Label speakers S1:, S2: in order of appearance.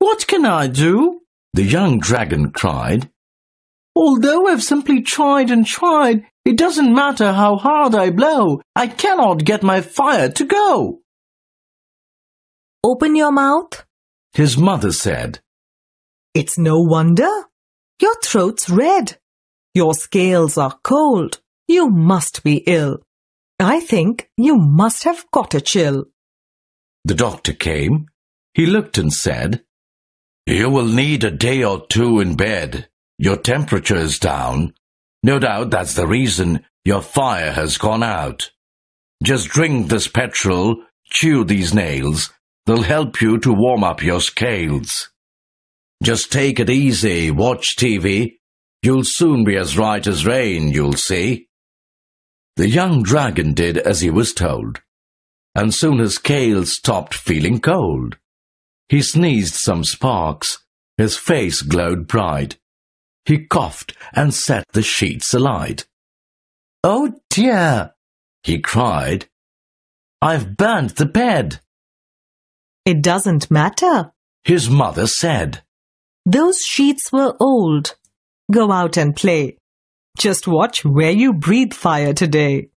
S1: What can I do? The young dragon cried. Although I've simply tried and tried, it doesn't matter how hard I blow, I cannot get my fire to go.
S2: Open your mouth, his mother said. It's no wonder. Your throat's red. Your scales are cold. You must be ill. I think you must have got a chill.
S3: The doctor came. He looked and said, you will need a day or two in bed. Your temperature is down. No doubt that's the reason your fire has gone out. Just drink this petrol, chew these nails. They'll help you to warm up your scales. Just take it easy, watch TV. You'll soon be as right as rain, you'll see. The young dragon did as he was told, and soon his scales stopped feeling cold. He sneezed some sparks. His face glowed bright. He coughed and set the sheets alight. Oh
S2: dear, he cried. I've burnt the bed. It doesn't matter, his mother said. Those sheets were old. Go out and play. Just watch where you breathe fire
S4: today.